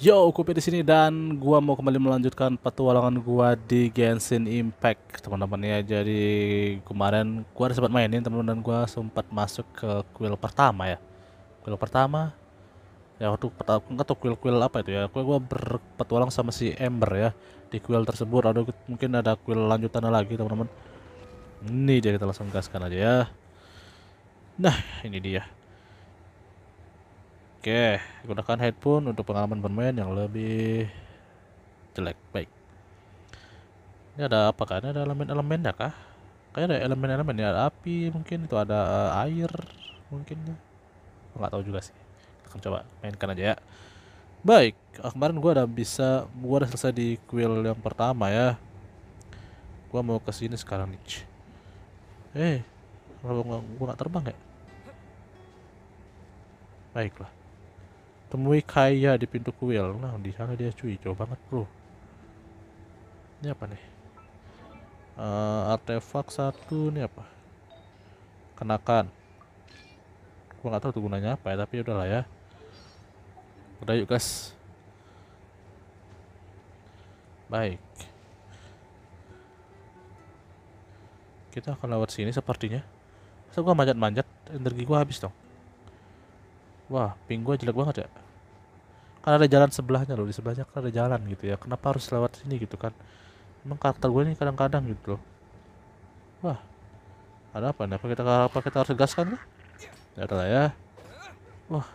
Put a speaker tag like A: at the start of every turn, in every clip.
A: Yo, kopi di sini dan gua mau kembali melanjutkan petualangan gua di Genshin Impact, teman-teman ya. Jadi kemarin gua ada sempat mainin teman-teman dan gua sempat masuk ke kuil pertama ya. Kuil pertama. Ya waktu pertama enggak kuil-kuil apa itu ya. Gua gua berpetualang sama si Ember ya di kuil tersebut. Ada mungkin ada kuil lanjutan lagi, teman-teman. Ini jadi kita langsung gaskan aja ya. Nah, ini dia. Oke, gunakan headphone untuk pengalaman bermain yang lebih jelek. Baik. Ini ada apa kan? Ada elemen elemen ya kah? Kayaknya ada elemen-elemen ya. Ada api mungkin itu ada uh, air mungkin ya. Enggak tahu juga sih. Kita akan coba mainkan aja ya. Baik, eh, kemarin gua udah bisa gua udah selesai di kuil yang pertama ya. Gua mau ke sini sekarang nih. Eh, hey, kenapa gua, gua gak terbang ya? Baiklah. Temui Kaya di pintu kuil. Nah, di sana dia cuy, jauh banget, Bro. Ini apa nih? Uh, artefak satu ini apa? Kenakan. Gua nggak tahu tuh gunanya apa ya, tapi udahlah ya. Udah yuk, guys. Baik. Kita akan lewat sini sepertinya. semoga gua manjat-manjat, energi gua habis dong. Wah, ping gue jelek banget ya. Kan ada jalan sebelahnya loh, di sebelahnya kan ada jalan gitu ya. Kenapa harus lewat sini gitu kan? Emang karakter gue ini kadang-kadang gitu loh. Wah, ada apa nih? Apa kita, apa kita harus gas kan? Ya ada lah ya. Wah.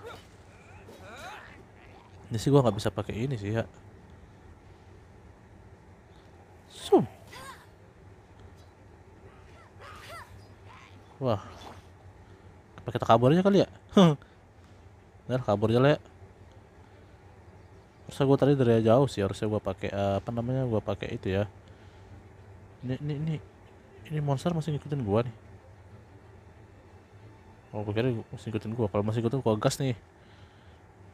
A: Ini sih gue nggak bisa pakai ini sih ya. Sum. Wah. Apa kita kabur aja kali ya? Ntar kabur jelek. Harusnya gue tadi dari jauh sih, harusnya gue pakai uh, apa namanya? Gue pakai itu ya. Ini ini ini ini monster masih ngikutin gue nih. Oh, gue kira masih ngikutin gue. Kalau masih ngikutin gue gas nih.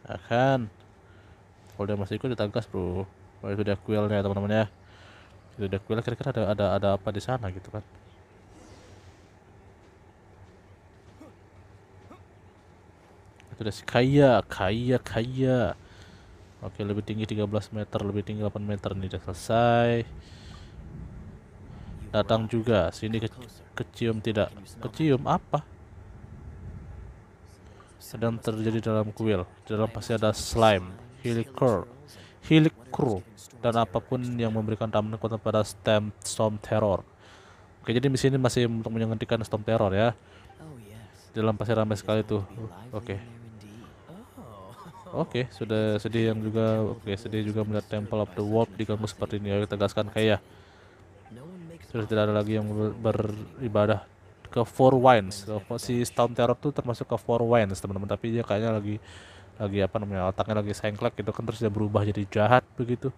A: Akan. Nah, ya Kalau dia masih ikut gas Bro. Oh, itu dia kuelnya teman temannya ya. Itu dia kuil kira-kira ada ada ada apa di sana gitu kan. Terus kaya, kaya, kaya. Oke, lebih tinggi 13 meter, lebih tinggi 8 meter ini sudah selesai. Datang juga. Sini ke kecium tidak? Kecium apa? Sedang terjadi dalam kuil. dalam pasti ada slime, helicor, helicor dan apapun yang memberikan dampak pada stem storm terror. Oke, jadi di sini masih untuk menghentikan storm terror ya. dalam pasti ramai sekali tuh. Oke. Oke, okay, sudah sedih yang juga oke okay, sedih juga melihat Temple of the Wolf diganggu seperti ini. Ayo tegaskan kayak sudah tidak ada lagi yang beribadah ke Four Wines. Si Stone Terror itu termasuk ke Four Wines teman-teman, tapi dia kayaknya lagi lagi apa namanya otaknya lagi sengklek gitu kan terus dia berubah jadi jahat begitu.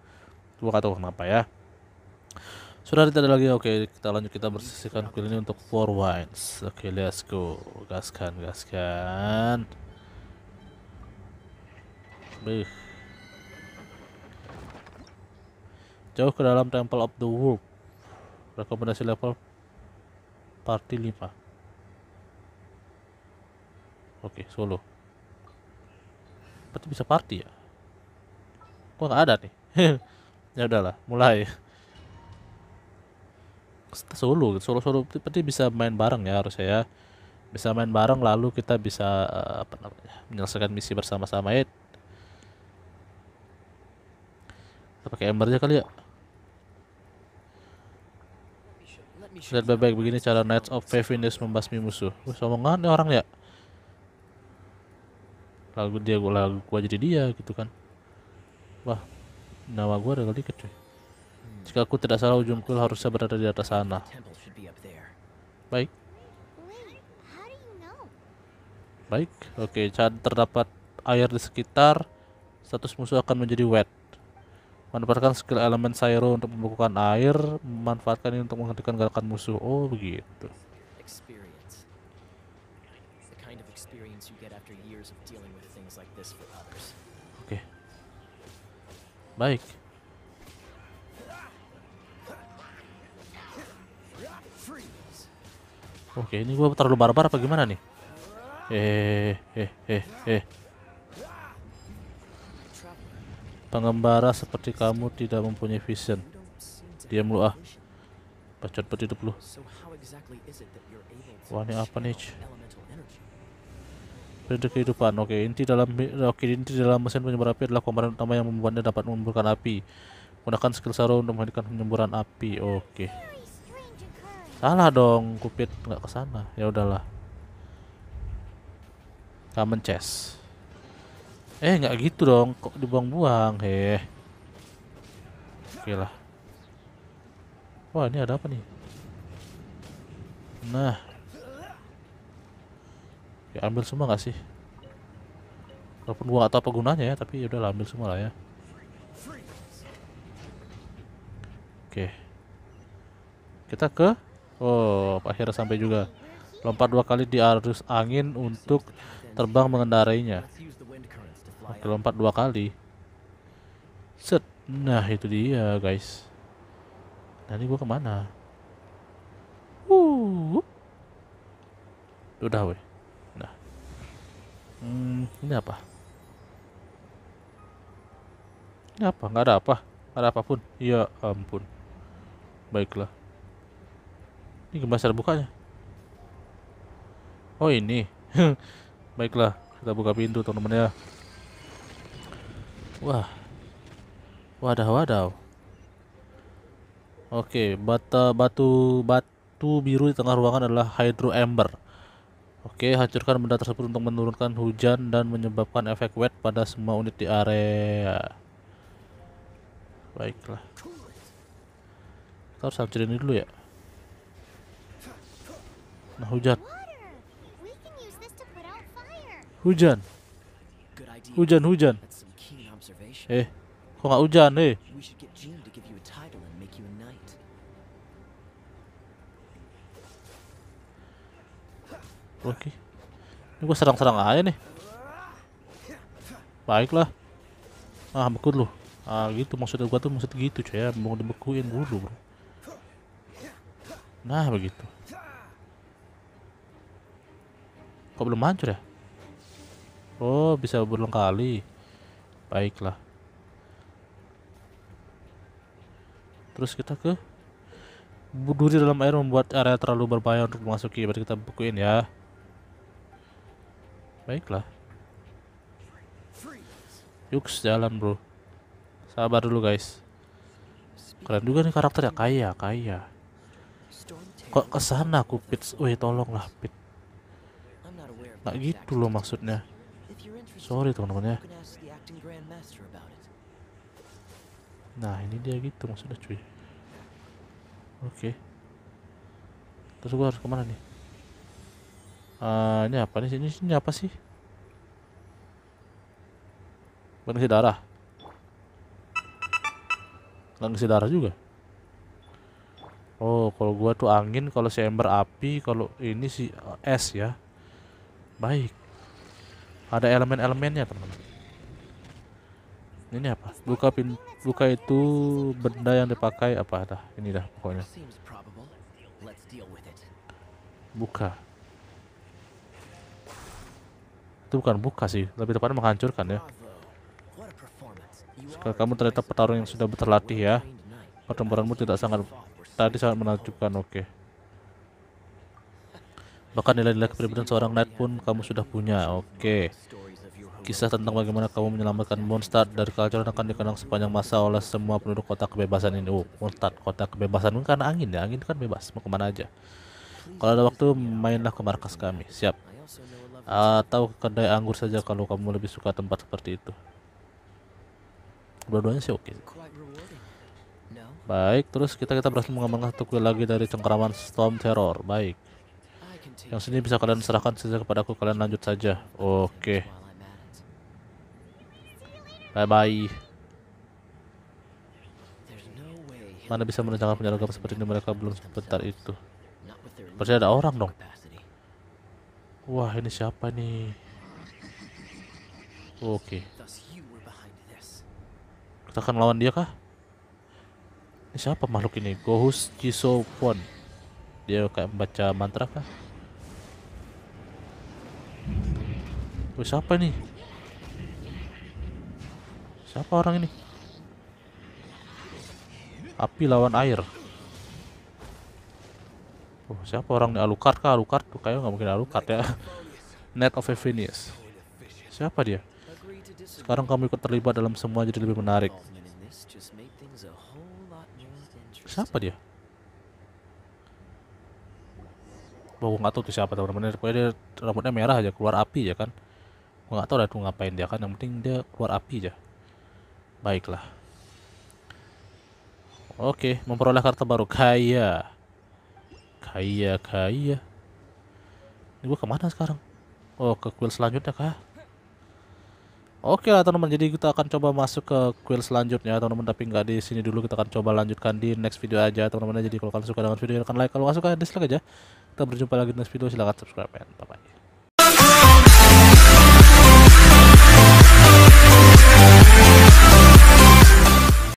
A: Gua gak tahu kenapa ya. Sudah tidak ada lagi. Oke, okay, kita lanjut kita bersihkan kuil ini untuk Four Wines. Oke, okay, let's go. Gaskan, gaskan. Bih. Jauh ke dalam Temple of the Wolf. Rekomendasi level party 5. Oke, solo. Berarti bisa party ya? Kok gak ada nih? ya udahlah, mulai. Solo, solo-solo berarti bisa main bareng ya harusnya ya bisa main bareng lalu kita bisa eh, apa namanya menyelesaikan misi bersama-sama itu Kita pakai embernya kali ya. Lihat baik-baik begini cara Knights of Faithfulness membasmi musuh. Wah, sombongan nih orang ya. Lagu dia gua lagu gua jadi dia gitu kan. Wah, nama gua ada kali cuy. Jika aku tidak salah ujungku harusnya berada di atas sana. Baik. Baik, oke. Okay. Terdapat air di sekitar. Status musuh akan menjadi wet. Manfaatkan skill elemen Syro untuk membekukan air, memanfaatkan ini untuk menghentikan gerakan musuh. Oh, begitu. Oke. Baik. Oke, okay, ini gua terlalu barbar apa gimana nih? Eh, eh, eh, eh. Pengembara seperti kamu tidak mempunyai vision. Diam lu ah. Bacot peti hidup lu. Wah ini apa nih? Periode kehidupan. Oke, inti dalam oke inti dalam mesin penyembur api adalah komponen utama yang membuatnya dapat menyemburkan api. Gunakan skill sarung untuk menghentikan penyemburan api. Oke. Salah dong, Kupit nggak kesana. Ya udahlah. Kamen chest. Eh nggak gitu dong, kok dibuang-buang, heh. Oke lah. Wah ini ada apa nih? Nah, ya ambil semua nggak sih? Walaupun gua atau apa gunanya ya, tapi ya udah ambil semua lah ya. Oke, kita ke Oh, akhirnya sampai juga. Lompat dua kali di arus angin untuk terbang mengendarainya. Aku lompat dua kali. Set. Nah itu dia guys. Nah ini gue kemana? Uh. Udah weh. Nah. Hmm, ini apa? Ini apa? Gak ada apa? Gak ada apapun. Ya ampun. Baiklah. Ini gemas bukanya? Oh ini. Baiklah, kita buka pintu teman-teman ya. Wah. Wadah, wadah. Oke, bata batu batu biru di tengah ruangan adalah hydro ember. Oke, hancurkan benda tersebut untuk menurunkan hujan dan menyebabkan efek wet pada semua unit di area. Baiklah. Kita harus hancurin ini dulu ya. Nah, hujan. Hujan. Hujan, hujan. Eh, kok gak hujan, eh? Oke. Ini gue serang-serang aja nih. Baiklah. Ah, beku lu. Ah, gitu maksud gue tuh maksud gitu, cuy Ya. Mau dibekuin dulu, Bro. Nah, begitu. Kok belum hancur ya? Oh, bisa berulang kali. Baiklah. terus kita ke duri dalam air membuat area terlalu berbahaya untuk memasuki berarti kita bukuin ya baiklah yuk jalan bro sabar dulu guys keren juga nih karakternya kaya kaya kok kesana aku pit tolonglah pit nggak gitu loh maksudnya sorry teman-teman ya nah ini dia gitu maksudnya cuy oke terus gua harus kemana nih uh, ini apa nih ini, ini apa sih bukan darah bukan darah juga oh kalau gua tuh angin kalau si ember api kalau ini si es ya baik ada elemen-elemennya teman-teman ini apa luka pin luka itu benda yang dipakai apa dah ini dah pokoknya buka itu bukan buka sih lebih tepatnya menghancurkan ya sekarang kamu ternyata petarung yang sudah berlatih ya pertempuranmu tidak sangat tadi sangat menakjubkan oke okay. bahkan nilai-nilai kepribadian seorang knight pun kamu sudah punya oke okay. Kisah tentang bagaimana kamu menyelamatkan Mondstadt dari kehancuran akan dikenang sepanjang masa oleh semua penduduk kota kebebasan ini. Oh, Mondstadt, kota kebebasan kan karena angin ya, angin kan bebas, mau kemana aja. Kalau ada waktu, mainlah ke markas kami. Siap. Atau ah, ke kedai anggur saja kalau kamu lebih suka tempat seperti itu. Dua-duanya sih oke. Okay. Baik, terus kita kita berhasil mengamankan satu kue lagi dari cengkeraman Storm Terror. Baik. Yang sini bisa kalian serahkan saja kepadaku. kalian lanjut saja. Oke. Okay. Bye bye. Mana bisa menangkap penjaga seperti ini mereka belum sebentar itu. Pasti ada orang dong. Wah, ini siapa nih? Oke. Kita akan lawan dia kah? Ini siapa makhluk ini? Gohus Jisopon. Dia kayak membaca mantra kah? Wah siapa nih? Siapa orang ini? Api lawan air. Oh, siapa orang ini? Alucard kah? Alucard? Kayaknya nggak mungkin Alucard ya. Net of Evinius. Siapa dia? Sekarang kamu ikut terlibat dalam semua jadi lebih menarik. Siapa dia? Wah, gue nggak tahu tuh siapa teman-teman. Pokoknya dia rambutnya merah aja, keluar api ya kan. Gue nggak tahu lah tuh ngapain dia kan. Yang penting dia keluar api aja. Baiklah. Oke, memperoleh kartu baru. Kaya. Kaya, kaya. Ini gue kemana sekarang? Oh, ke kuil selanjutnya kah? Oke lah teman-teman, jadi kita akan coba masuk ke kuil selanjutnya teman-teman Tapi nggak di sini dulu, kita akan coba lanjutkan di next video aja teman-teman Jadi kalau kalian suka dengan video, ini, kalian like Kalau nggak suka, dislike aja Kita berjumpa lagi di next video, silahkan subscribe bye-bye